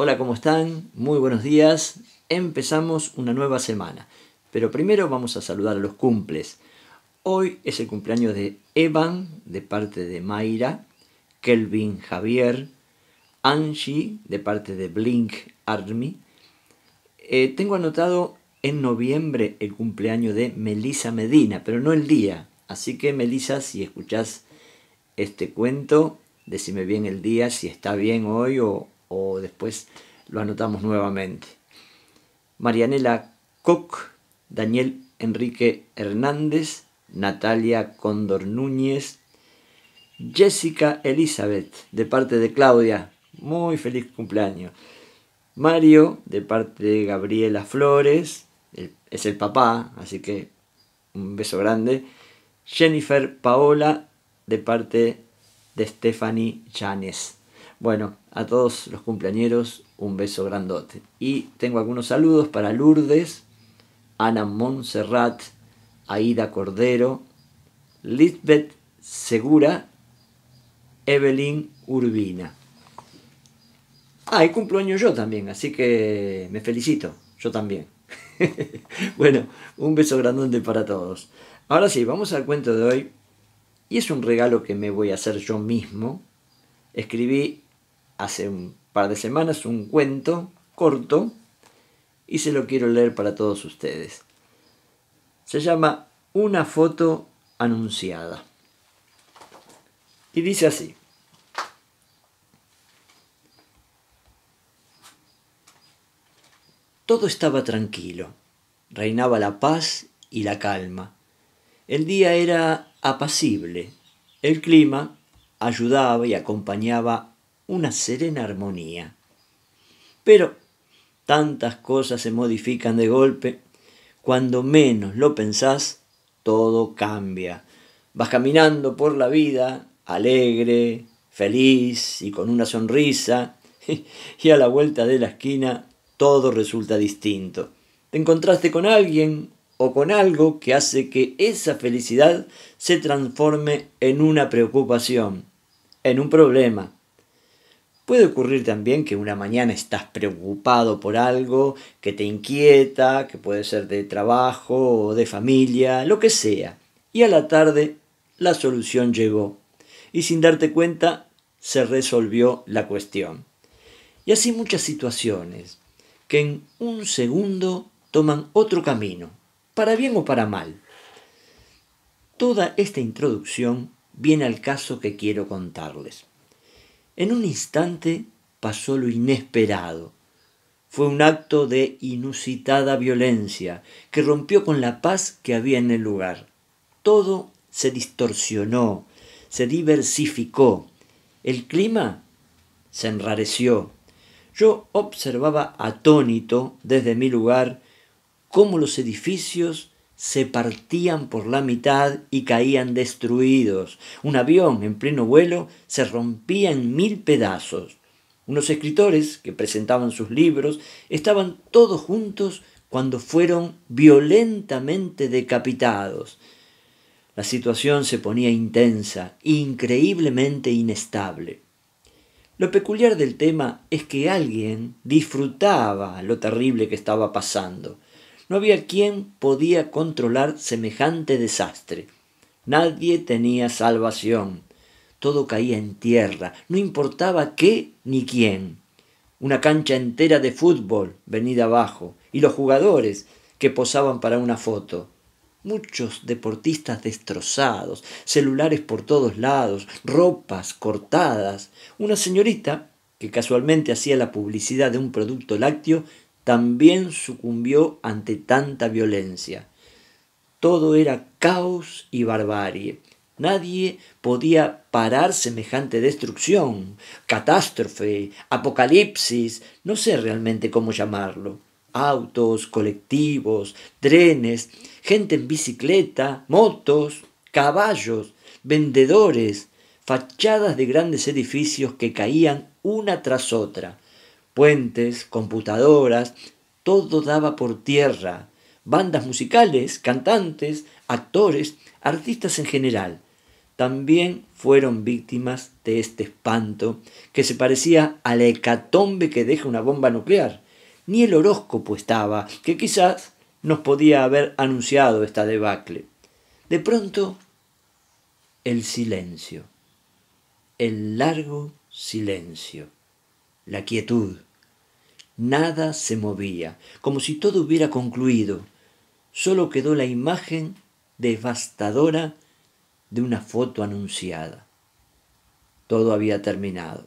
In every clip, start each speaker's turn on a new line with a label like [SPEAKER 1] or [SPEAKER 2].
[SPEAKER 1] Hola, ¿cómo están? Muy buenos días. Empezamos una nueva semana. Pero primero vamos a saludar a los cumples. Hoy es el cumpleaños de Evan, de parte de Mayra, Kelvin Javier, Angie, de parte de Blink Army. Eh, tengo anotado en noviembre el cumpleaños de Melissa Medina, pero no el día. Así que Melissa, si escuchás este cuento, decime bien el día, si está bien hoy o, o después lo anotamos nuevamente. Marianela Koch, Daniel Enrique Hernández, Natalia Condor Núñez, Jessica Elizabeth, de parte de Claudia, muy feliz cumpleaños. Mario, de parte de Gabriela Flores, es el papá, así que un beso grande. Jennifer Paola, de parte de Stephanie Janes. Bueno, a todos los cumpleañeros un beso grandote. Y tengo algunos saludos para Lourdes, Ana Montserrat, Aida Cordero, Lisbeth Segura, Evelyn Urbina. Ah, y cumplo año yo también, así que me felicito, yo también. bueno, un beso grandote para todos. Ahora sí, vamos al cuento de hoy. Y es un regalo que me voy a hacer yo mismo. Escribí hace un par de semanas un cuento corto y se lo quiero leer para todos ustedes. Se llama Una foto anunciada. Y dice así. Todo estaba tranquilo, reinaba la paz y la calma. El día era apacible, el clima ayudaba y acompañaba una serena armonía. Pero tantas cosas se modifican de golpe, cuando menos lo pensás, todo cambia. Vas caminando por la vida, alegre, feliz y con una sonrisa, y a la vuelta de la esquina todo resulta distinto. Te encontraste con alguien o con algo que hace que esa felicidad se transforme en una preocupación, en un problema, Puede ocurrir también que una mañana estás preocupado por algo que te inquieta, que puede ser de trabajo o de familia, lo que sea. Y a la tarde la solución llegó. Y sin darte cuenta, se resolvió la cuestión. Y así muchas situaciones que en un segundo toman otro camino, para bien o para mal. Toda esta introducción viene al caso que quiero contarles. En un instante pasó lo inesperado. Fue un acto de inusitada violencia que rompió con la paz que había en el lugar. Todo se distorsionó, se diversificó. El clima se enrareció. Yo observaba atónito desde mi lugar cómo los edificios se partían por la mitad y caían destruidos. Un avión en pleno vuelo se rompía en mil pedazos. Unos escritores que presentaban sus libros estaban todos juntos cuando fueron violentamente decapitados. La situación se ponía intensa, increíblemente inestable. Lo peculiar del tema es que alguien disfrutaba lo terrible que estaba pasando. No había quien podía controlar semejante desastre. Nadie tenía salvación. Todo caía en tierra, no importaba qué ni quién. Una cancha entera de fútbol venida abajo, y los jugadores que posaban para una foto. Muchos deportistas destrozados, celulares por todos lados, ropas cortadas. Una señorita, que casualmente hacía la publicidad de un producto lácteo, también sucumbió ante tanta violencia. Todo era caos y barbarie. Nadie podía parar semejante destrucción, catástrofe, apocalipsis, no sé realmente cómo llamarlo. Autos, colectivos, trenes, gente en bicicleta, motos, caballos, vendedores, fachadas de grandes edificios que caían una tras otra puentes, computadoras, todo daba por tierra. Bandas musicales, cantantes, actores, artistas en general, también fueron víctimas de este espanto que se parecía a la hecatombe que deja una bomba nuclear. Ni el horóscopo estaba, que quizás nos podía haber anunciado esta debacle. De pronto, el silencio, el largo silencio, la quietud. Nada se movía, como si todo hubiera concluido. Solo quedó la imagen devastadora de una foto anunciada. Todo había terminado.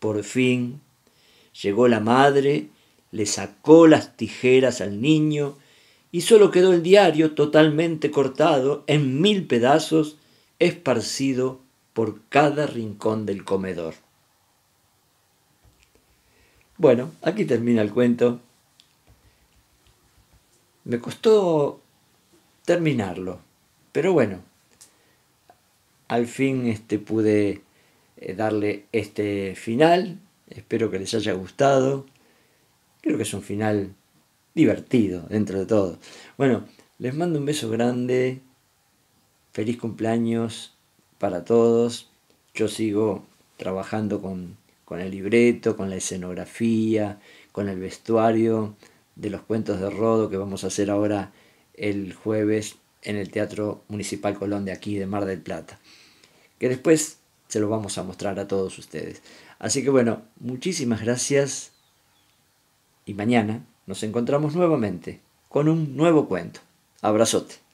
[SPEAKER 1] Por fin llegó la madre, le sacó las tijeras al niño y solo quedó el diario totalmente cortado en mil pedazos, esparcido por cada rincón del comedor. Bueno, aquí termina el cuento. Me costó terminarlo, pero bueno, al fin este, pude eh, darle este final. Espero que les haya gustado. Creo que es un final divertido dentro de todo. Bueno, les mando un beso grande. Feliz cumpleaños para todos. Yo sigo trabajando con con el libreto, con la escenografía, con el vestuario de los cuentos de Rodo que vamos a hacer ahora el jueves en el Teatro Municipal Colón de aquí, de Mar del Plata, que después se lo vamos a mostrar a todos ustedes. Así que bueno, muchísimas gracias y mañana nos encontramos nuevamente con un nuevo cuento. Abrazote.